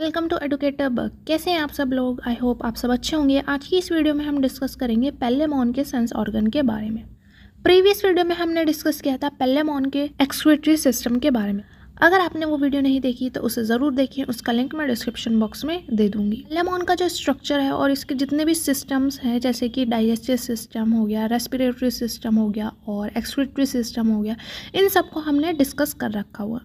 Welcome to educator bug कैसे हैं आप सब लोग आई होप आप सब अच्छे होंगे आज की इस वीडियो में हम डिस्कस करेंगे पेलेमोन के सेंस ऑर्गन के बारे में प्रीवियस वीडियो में हमने डिस्कस किया था पेलेमोन के एक्सक्रेटरी सिस्टम के बारे में अगर आपने वो वीडियो नहीं देखी तो उसे ज़रूर देखिए उसका लिंक मैं डिस्क्रिप्शन बॉक्स में दे दूंगी लेमोन का जो स्ट्रक्चर है और इसके जितने भी सिस्टम्स हैं जैसे कि डाइजेस्टिव सिस्टम हो गया रेस्पिरेटरी सिस्टम हो गया और एक्सक्रेटरी सिस्टम हो गया इन सबको हमने डिस्कस कर रखा हुआ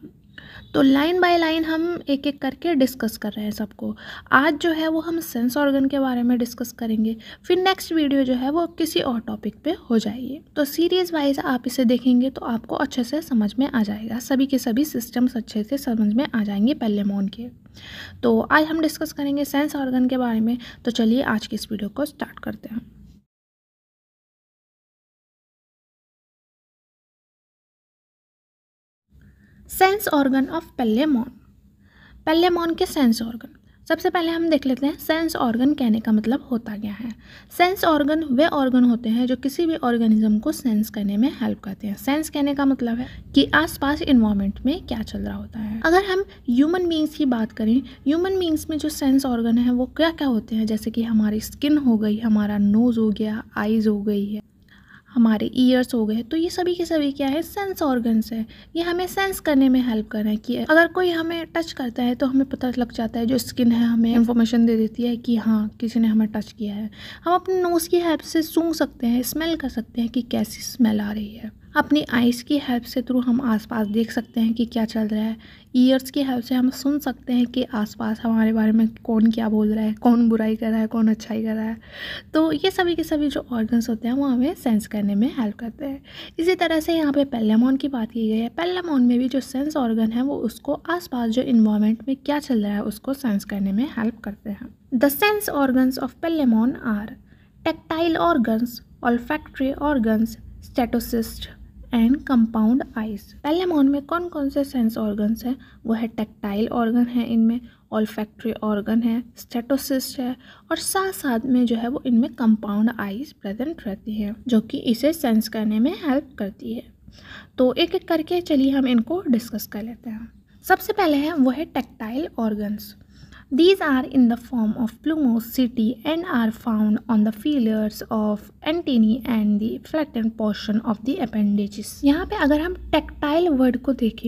तो लाइन बाय लाइन हम एक एक करके डिस्कस कर रहे हैं सबको आज जो है वो हम सेंस ऑर्गन के बारे में डिस्कस करेंगे फिर नेक्स्ट वीडियो जो है वो किसी और टॉपिक पे हो जाएगी तो सीरीज़ वाइज आप इसे देखेंगे तो आपको अच्छे से समझ में आ जाएगा सभी के सभी सिस्टम्स अच्छे से समझ में आ जाएंगे पहले मोन के तो आज हम डिस्कस करेंगे सेंस ऑर्गन के बारे में तो चलिए आज की इस वीडियो को स्टार्ट करते हैं sense organ of Palaemon Palaemon के सेंस ऑर्गन सबसे पहले हम देख लेते हैं सेंस ऑर्गन कहने का मतलब होता क्या है सेंस ऑर्गन वे ऑर्गन होते हैं जो किसी भी ऑर्गेनिज्म को सेंस करने में हेल्प करते हैं सेंस कहने का मतलब है कि आसपास इन्वायरमेंट में क्या चल रहा होता है अगर हम ह्यूमन बींग्स की बात करें ह्यूमन बींग्स में जो सेंस ऑर्गन है वो क्या क्या होते हैं जैसे कि हमारी स्किन हो गई हमारा नोज़ हो गया आइज़ हो गई है हमारे ईयर्स हो गए तो ये सभी के सभी क्या है सेंस ऑर्गन्स है ये हमें सेंस करने में हेल्प कर रहे हैं कि अगर कोई हमें टच करता है तो हमें पता लग जाता है जो स्किन है हमें इन्फॉर्मेशन दे देती है कि हाँ किसी ने हमें टच किया है हम अपने नोज़ की हेल्प से सूंघ सकते हैं स्मेल कर सकते हैं कि कैसी स्मेल आ रही है अपनी आइज़ की हेल्प से थ्रू हम आसपास देख सकते हैं कि क्या चल रहा है ईयर्स की हेल्प से हम सुन सकते हैं कि आसपास हमारे बारे में कौन क्या बोल रहा है कौन बुराई कर रहा है कौन अच्छाई कर रहा है तो ये सभी के सभी जो ऑर्गन्स होते हैं वो हमें सेंस करने में हेल्प करते हैं इसी तरह से यहाँ पे पेलेमोन की बात की गई है पेलेमोन में भी जो सेंस ऑर्गन है वो उसको आसपास जो इन्वामेंट में क्या चल रहा है उसको सेंस करने में हेल्प करते हैं the sense organs of Palaemon are tactile organs olfactory organs statocyst and compound eyes पहले माउंट में कौन कौन से सेंस ऑर्गन्स हैं वो है टेक्टाइल ऑर्गन है इनमें ऑल्फैक्ट्री ऑर्गन है स्टेटोसिस्ट है और साथ साथ में जो है वो इनमें कंपाउंड आइस प्रेजेंट रहती है जो कि इसे सेंस करने में हेल्प करती है तो एक एक करके चलिए हम इनको डिस्कस कर लेते हैं सबसे पहले है वो है tactile organs These are in the form of plumosity and are found on the feelers of antennae and the flattened portion of the appendages. yahan pe agar hum tactile word ko dekhe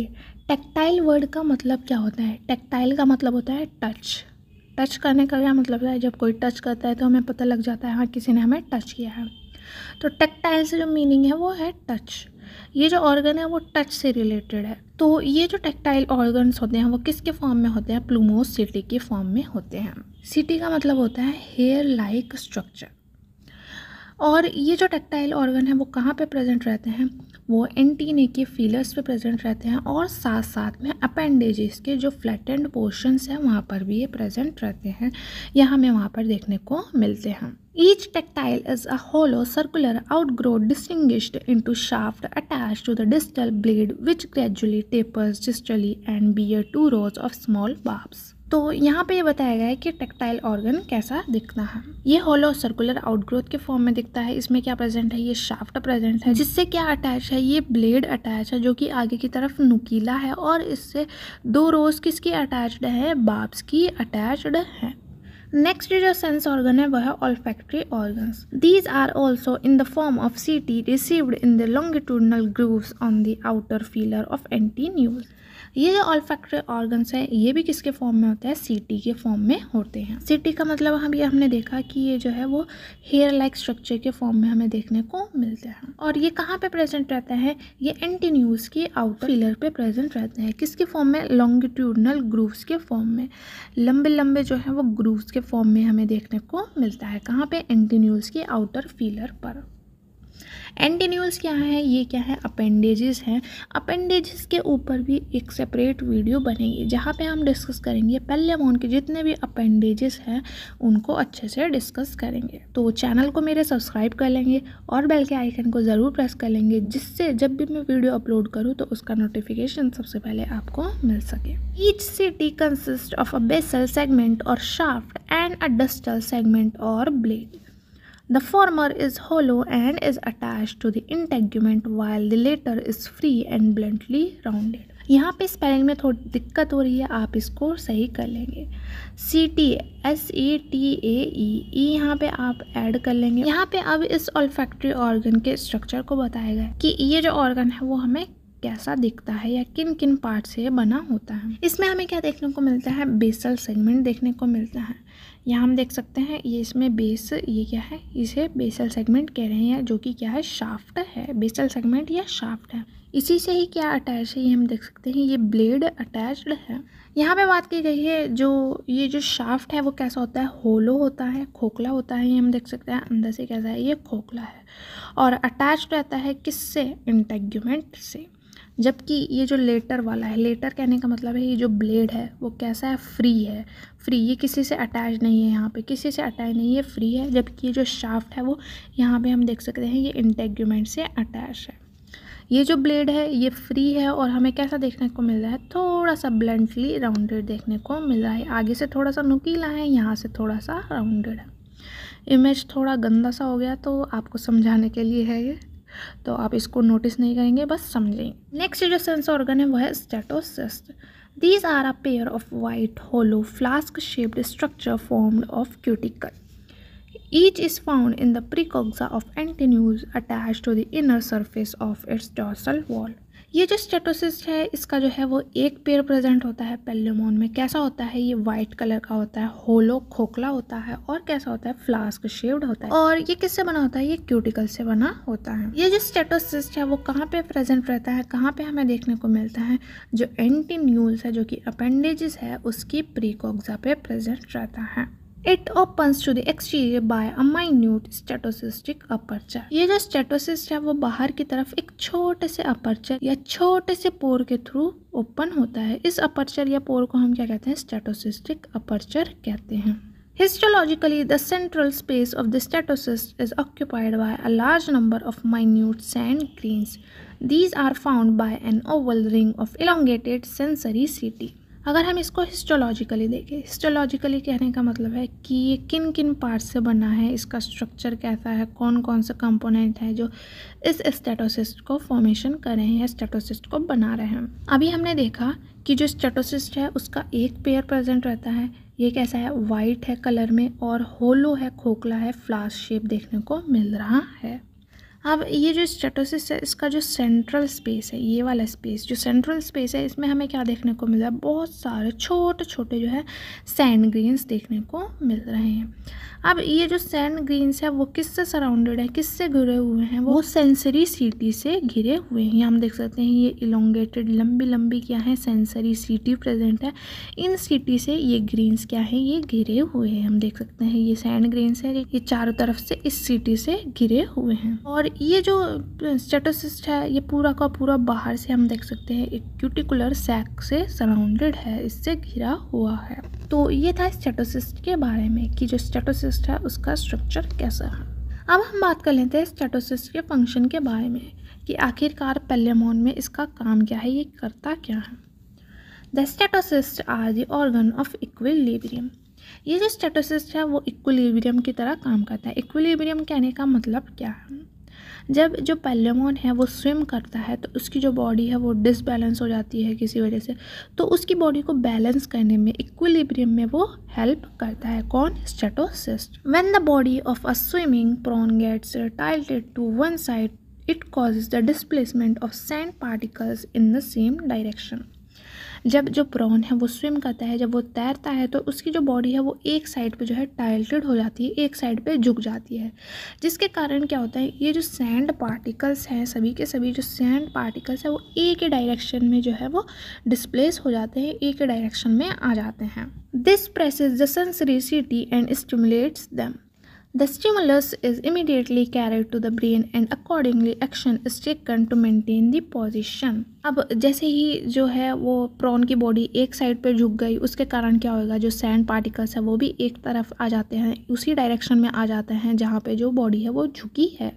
tactile word ka matlab kya hota hai Tactile ka matlab hota hai touch. Touch करने का क्या मतलब है जब कोई touch करता है तो हमें पता लग जाता है हाँ किसी ने हमें टच किया है तो टेक्टाइल से जो मीनिंग है वो है टच ये जो ऑर्गन है वो टच से रिलेटेड है तो ये जो टेक्टाइल ऑर्गन्स होते हैं वो किसके फॉर्म में होते हैं प्लूमोस सिटी के फॉर्म में होते हैं सिटी का मतलब होता है हेयर लाइक स्ट्रक्चर और ये जो टेक्टाइल ऑर्गन है वो कहाँ पे प्रेजेंट रहते हैं वो एंटीने के फीलर्स पे प्रेजेंट रहते हैं और साथ साथ में अपेंडेजेस के जो फ्लैटेंड पोर्शंस हैं वहाँ पर भी ये प्रेजेंट रहते हैं यह हमें वहाँ पर देखने को मिलते हैं Each tactile is a hollow circular outgrowth distinguished into shaft attached to the distal blade which gradually tapers distally and bear two rows of small barbs. तो यहाँ पे ये बताया गया है कि टेक्टाइल ऑर्गन कैसा दिखता है ये होलो सर्कुलर आउटग्रोथ के फॉर्म में दिखता है इसमें क्या प्रेजेंट है ये शाफ्ट प्रेजेंट है जिससे क्या अटैच है ये ब्लेड अटैच है जो कि आगे की तरफ नुकीला है और इससे दो रोज किसकी अटैच्ड है बाप्स की अटैच्ड है नेक्स्ट जो सेंस ऑर्गन है वह है olfactory organ these are also in the form of T received in the longitudinal grooves on the outer feeler of antennules ये जो ऑल्फैक्ट्री ऑर्गन है ये भी किसके फॉर्म में होता है टी के फॉर्म में होते हैं टी का मतलब हम ये हमने देखा कि ये जो है वो हेयर लाइक स्ट्रक्चर के फॉर्म में हमें देखने को मिलते हैं और ये कहाँ पे प्रेजेंट रहते हैं ये एंटी न्यूज के आउटर फीलर पे प्रेजेंट रहते हैं किसके फॉर्म में लॉन्गिट्यूडनल ग्रूव्स के फॉर्म में लंबे लंबे जो है वो ग्रूव्स के फॉर्म में हमें देखने को मिलता है कहाँ पे एंटीन्यूल्स के आउटर फीलर पर एंटीन्यूल्स क्या है ये क्या है अपेंडेजेस हैं अपेंडेजेस के ऊपर भी एक सेपरेट वीडियो बनेगी जहाँ पे हम डिस्कस करेंगे पहले मोन के जितने भी अपेंडेजेस हैं उनको अच्छे से डिस्कस करेंगे तो चैनल को मेरे सब्सक्राइब कर लेंगे और बेल के आइकन को ज़रूर प्रेस कर लेंगे जिससे जब भी मैं वीडियो अपलोड करूँ तो उसका नोटिफिकेशन सबसे पहले आपको मिल सके each seta consist of a basal segment और shaft and a distal segment और blade The former is hollow and is attached to the integument while the latter is free and bluntly rounded. यहाँ पे spelling में थोड़ी दिक्कत हो रही है आप इसको सही कर लेंगे C T S E T A E यहाँ पे आप ऐड कर लेंगे यहाँ पे अब इस ऑल्फैक्ट्री ऑर्गन के स्ट्रक्चर को बताया गया कि ये जो ऑर्गन है वो हमें कैसा दिखता है या किन किन पार्ट से ये बना होता है इसमें हमें क्या देखने को मिलता है बेसल सेगमेंट देखने को मिलता है यहाँ हम देख सकते हैं ये इसमें बेस ये क्या है इसे बेसल सेगमेंट कह रहे हैं जो कि क्या है शाफ्ट है बेसल सेगमेंट या शाफ्ट है इसी से ही क्या अटैच है ये हम देख सकते हैं ये ब्लेड अटैच्ड है यहाँ पे बात की गई है जो ये जो शाफ्ट है वो कैसा होता है होलो होता है खोखला होता है ये हम देख सकते हैं अंदर से कैसा है ये खोखला है और अटैच रहता है किससे इंटेग्यूमेंट से जबकि ये जो लेटर वाला है लेटर कहने का मतलब है ये जो ब्लेड है वो कैसा है फ्री है फ्री ये किसी से अटैच नहीं है यहाँ पे किसी से अटैच नहीं है फ्री है जबकि ये जो शाफ्ट है वो यहाँ पे हम देख सकते हैं ये इंटेग्यूमेंट से अटैच है ये जो ब्लेड है ये फ्री है और हमें कैसा देखने को मिल रहा है थोड़ा सा ब्लंटली राउंडेड देखने को मिल रहा है आगे से थोड़ा सा नुकीला है यहाँ से थोड़ा सा राउंडेड है इमेज थोड़ा गंदा सा हो गया तो आपको समझाने के लिए है ये तो आप इसको नोटिस नहीं करेंगे बस समझेंगे नेक्स्ट जो सेंस ऑर्गन है वह है statocyst these are a pair of white hollow flask shaped structure formed of cuticle each is found in the precoxa of antennules attach to the inner surface of its dorsal valve ये जो statocyst है इसका जो है वो एक पेड़ present होता है पेल्यूमोन में कैसा होता है ये व्हाइट कलर का होता है होलो खोखला होता है और कैसा होता है फ्लास्क शेव्ड होता है और ये किससे बना होता है ये क्यूटिकल से बना होता है ये जो स्टेटोसिस्ट है वो कहाँ पे प्रेजेंट रहता है कहाँ पे हमें देखने को मिलता है जो एंटी है जो कि अपेंडेजिस है उसकी प्रीकॉक्सा पे प्रेजेंट रहता है It opens to the exterior by a minute steatocystic aperture. ये जो स्टेटोसिस्ट है वो बाहर की तरफ एक छोटे से अपर्चर या छोटे से पोर के थ्रू ओपन होता है इस अपर्चर या पोर को हम क्या कहते हैं स्टेटोसिस्टिक अपर्चर कहते हैं Histologically, the central space of the statocyst is occupied by a large number of minute sand grains. These are found by an oval ring of elongated sensory setae. अगर हम इसको हिस्टोलॉजिकली देखें हिस्टोलॉजिकली कहने का मतलब है कि ये किन किन पार्ट से बना है इसका स्ट्रक्चर कैसा है कौन कौन सा कंपोनेंट है जो इस स्टेटोसिस्ट को फॉर्मेशन कर रहे हैं स्टेटोसिस्ट को बना रहे हैं अभी हमने देखा कि जो स्टेटोसिस्ट है उसका एक पेयर प्रेजेंट रहता है ये कैसा है वाइट है कलर में और होलो है खोखला है फ्लास शेप देखने को मिल रहा है अब ये जो स्टेटोसिस है इसका जो सेंट्रल स्पेस है ये वाला स्पेस जो सेंट्रल स्पेस है इसमें हमें क्या देखने को मिल रहा है बहुत सारे छोटे छोटे जो है सैंड ग्रीन्स देखने को मिल रहे हैं अब ये जो सैंड ग्रीन्स है वो किससे सराउंडेड है किससे घिरे हुए हैं वो सेंसरी सीटी से घिरे हुए हैं हम देख सकते हैं ये इलोंगेटेड लंबी लंबी क्या है सेंसरी सीटी प्रेजेंट है इन सीटी से ये ग्रीन्स क्या है ये घिरे हुए हैं हम देख सकते हैं ये सैंड ग्रीन्स है ये चारों तरफ से इस सीटी से घिरे हुए हैं और ये जो स्टेटोसिस्ट है ये पूरा का पूरा बाहर से हम देख सकते हैं एक क्यूटिकुलर सैक से सराउंडेड है इससे घिरा हुआ है तो ये था स्टेटोसिस्ट के बारे में कि जो स्टेटोसिस्ट है उसका स्ट्रक्चर कैसा है अब हम बात कर लेते हैं स्टेटोसिस्ट के फंक्शन के बारे में कि आखिरकार पेलेमोन में इसका काम क्या है ये करता क्या है the statocyst are the organ of equal ये जो स्टेटोसिस्ट है वो इक्वलीबरियम की तरह काम करता है इक्वलीबरियम कहने का मतलब क्या है जब जो पैलेमोन है वो स्विम करता है तो उसकी जो बॉडी है वो डिसबैलेंस हो जाती है किसी वजह से तो उसकी बॉडी को बैलेंस करने में इक्विलिब्रियम में वो हेल्प करता है कौन statocyst when the body of a swimming prawn gets tilted to one side it cause the displacement of sand particles in the same direction जब जो प्रॉन है वो स्विम करता है जब वो तैरता है तो उसकी जो बॉडी है वो एक साइड पे जो है टाइल्टेड हो जाती है एक साइड पे झुक जाती है जिसके कारण क्या होता है ये जो सैंड पार्टिकल्स हैं सभी के सभी जो सैंड पार्टिकल्स हैं वो एक ही डायरेक्शन में जो है वो डिस्प्लेस हो जाते हैं एक ही डायरेक्शन में आ जाते हैं this presses the sensory setae and stimulates them the stimulus is immediately carried to the brain and accordingly action is taken to maintain the position अब जैसे ही जो है वो प्रॉन की बॉडी एक साइड पे झुक गई उसके कारण क्या होएगा जो सैंड पार्टिकल्स है वो भी एक तरफ आ जाते हैं उसी डायरेक्शन में आ जाते हैं जहाँ पे जो बॉडी है वो झुकी है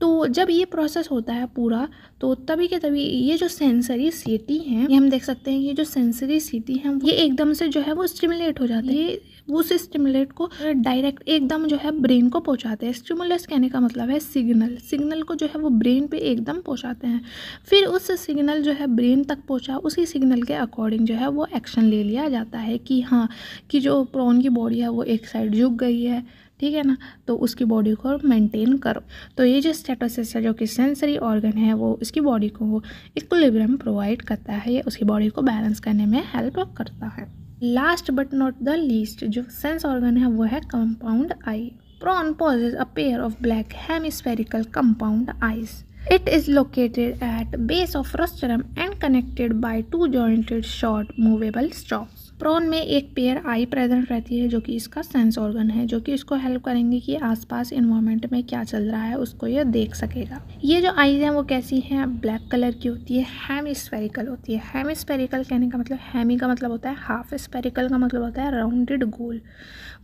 तो जब ये प्रोसेस होता है पूरा तो तभी के तभी ये जो सेंसरी सीटी हैं ये हम देख सकते हैं ये जो सेंसरी सीटी हैं ये एकदम से जो है वो स्टिमुलेट हो जाती है उस स्टिमुलेट को डायरेक्ट एकदम जो है ब्रेन को पहुंचाते हैं स्टिमुलस कहने का मतलब है सिग्नल सिग्नल को जो है वो ब्रेन पे एकदम पहुंचाते हैं फिर उस सिग्नल सिग्नल जो है ब्रेन तक पहुंचा उसी सिग्नल के अकॉर्डिंग जो है वो एक्शन ले लिया जाता है कि हाँ कि जो प्रॉन की बॉडी है वो एक साइड झुक गई है ठीक है ना तो उसकी बॉडी को मेंटेन करो तो ये जो स्टेटोसिस है जो कि सेंसरी ऑर्गन है वो इसकी बॉडी को इक्वलिब्रम प्रोवाइड करता है ये उसकी बॉडी को बैलेंस करने में हेल्प करता है last but not the least जो सेंस ऑर्गन है वो है compound eye prawn possesses a pair of black hemispherical compound eyes It is located at base of rostrum and connected by two jointed short movable stalks. Prawn में एक pair आई present रहती है जो कि इसका सेंस ऑर्गन है जो कि इसको हेल्प करेंगे कि आसपास इन्वायरमेंट में क्या चल रहा है उसको ये देख सकेगा ये जो आईज हैं वो कैसी हैं ब्लैक कलर की होती है हेमिस्फेरिकल होती है हेमिस्फेरिकल कहने का मतलब हैमी का मतलब होता है हाफ स्पेरिकल का मतलब होता है राउंडेड गोल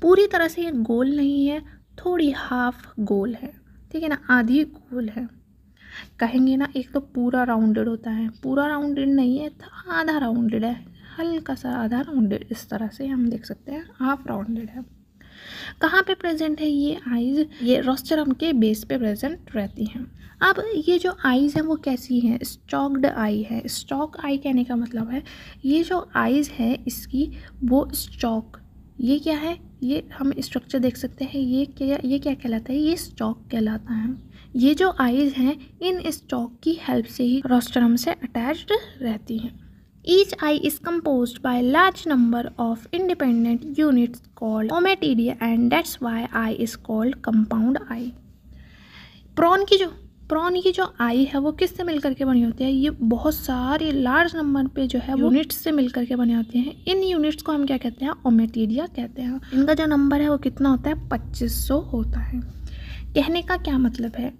पूरी तरह से ये गोल नहीं है थोड़ी हाफ गोल है ठीक है ना आधी गोल है कहेंगे ना एक तो पूरा राउंडेड होता है पूरा राउंडेड नहीं है तो आधा राउंडेड है हल्का सा आधा राउंडेड इस तरह से हम देख सकते हैं हाफ राउंडेड है कहाँ पे प्रेजेंट है ये आइज ये रोस्टरम के बेस पे प्रेजेंट रहती हैं अब ये जो आइज़ हैं वो कैसी हैं स्टॉक्ड आई है स्टॉक आई कहने का मतलब है ये जो आइज़ है इसकी वो स्टॉक ये क्या है ये हम स्ट्रक्चर देख सकते हैं ये क्या ये क्या कहलाता है ये स्टॉक कहलाता है ये जो आईज हैं इन स्टॉक की हेल्प से ही रोस्टरम से अटैच्ड रहती हैं each eye is compose by large number of independent units called ommatidia and that's why eye is called compound eye prawn की जो प्रॉन की जो आई है वो किससे मिलकर के बनी होती है ये बहुत सारे लार्ज नंबर पे जो है यूनिट्स से मिलकर के बने होते हैं इन यूनिट्स को हम क्या कहते हैं ओमेटीरिया कहते हैं इनका जो नंबर है वो कितना होता है पच्चीस होता है कहने का क्या मतलब है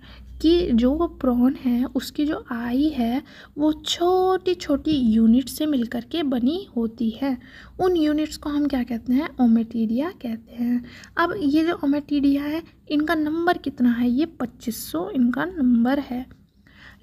कि जो प्रॉन है उसकी जो आई है वो छोटी छोटी यूनिट से मिलकर के बनी होती है उन यूनिट्स को हम क्या कहते हैं ओमेटीडिया कहते हैं अब ये जो ओमेटीडिया है इनका नंबर कितना है ये 2500 इनका नंबर है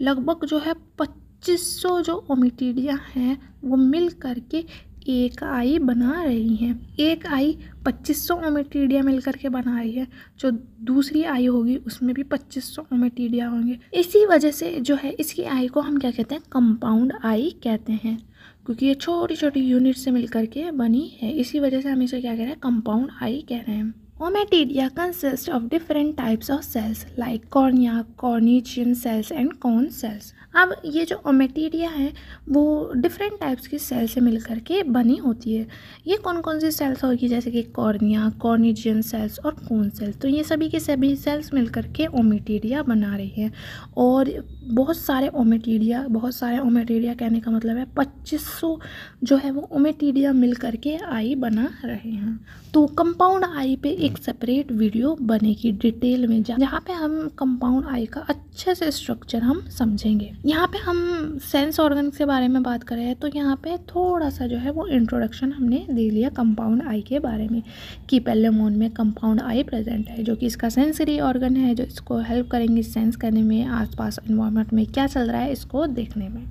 लगभग जो है 2500 जो ओमेटीडिया हैं वो मिल कर के एक आई बना रही हैं एक आई 2500 ओमेटीडिया मिलकर के बना रही है जो दूसरी आई होगी उसमें भी 2500 ओमेटीडिया होंगे इसी वजह से जो है इसकी आई को हम क्या कहते हैं कंपाउंड आई कहते हैं क्योंकि ये छोटी छोटी यूनिट से मिलकर के बनी है इसी वजह से हम इसे क्या कह रहे हैं कंपाउंड आई कह रहे हैं Omatidia consists of different types of cells like cornea, cornician cells and cone cells. अब ये जो ओमेटीडिया है वो डिफरेंट टाइप्स की सेल्स से मिल के बनी होती है ये कौन कौन सी सेल्स होगी जैसे कि कॉर्निया कॉर्निजियन सेल्स और कोन सेल्स तो ये सभी के सभी सेल्स मिल के ओमेटीडिया बना रही है और बहुत सारे ओमेटीडिया बहुत सारे ओमेटीडिया कहने का मतलब है 2500 जो है वो ओमेटीडिया मिल के आई बना रहे हैं तो कंपाउंड आई पे एक सेपरेट hmm. वीडियो बनेगी डिटेल में जहाँ पे हम कंपाउंड आई का अच्छे से स्ट्रक्चर हम समझेंगे यहाँ पे हम सेंस ऑर्गन के बारे में बात कर रहे हैं तो यहाँ पे थोड़ा सा जो है वो इंट्रोडक्शन हमने दे लिया कंपाउंड आई के बारे में कि पेलेमोन में कंपाउंड आई प्रेजेंट है जो कि इसका सेंसरी ऑर्गन है जो इसको हेल्प करेंगे सेंस करने में आसपास इन्वायरमेंट में क्या चल रहा है इसको देखने में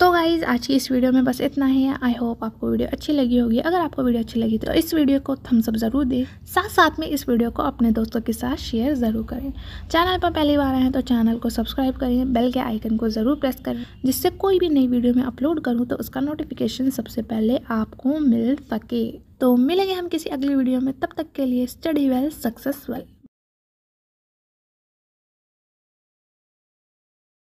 तो गाइज़ आज की इस वीडियो में बस इतना ही है आई होप आपको वीडियो अच्छी लगी होगी अगर आपको वीडियो अच्छी लगी तो इस वीडियो को थम्स अप ज़रूर दें साथ साथ में इस वीडियो को अपने दोस्तों के साथ शेयर ज़रूर करें चैनल पर पहली बार आए हैं तो चैनल को सब्सक्राइब करें बेल के आइकन को ज़रूर प्रेस करें जिससे कोई भी नई वीडियो मैं अपलोड करूँ तो उसका नोटिफिकेशन सबसे पहले आपको मिल सके तो मिलेंगे हम किसी अगली वीडियो में तब तक के लिए स्टडी वेल सक्सेस वेल